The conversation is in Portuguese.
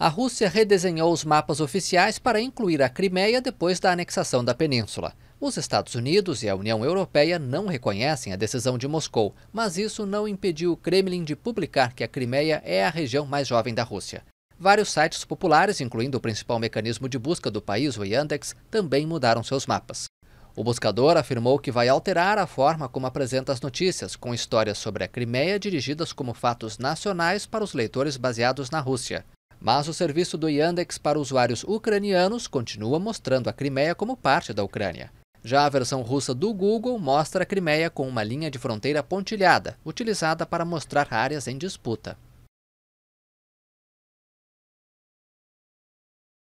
a Rússia redesenhou os mapas oficiais para incluir a Crimeia depois da anexação da península. Os Estados Unidos e a União Europeia não reconhecem a decisão de Moscou, mas isso não impediu o Kremlin de publicar que a Crimeia é a região mais jovem da Rússia. Vários sites populares, incluindo o principal mecanismo de busca do país, o Yandex, também mudaram seus mapas. O buscador afirmou que vai alterar a forma como apresenta as notícias, com histórias sobre a Crimeia dirigidas como fatos nacionais para os leitores baseados na Rússia. Mas o serviço do Yandex para usuários ucranianos continua mostrando a Crimeia como parte da Ucrânia. Já a versão russa do Google mostra a Crimeia com uma linha de fronteira pontilhada, utilizada para mostrar áreas em disputa.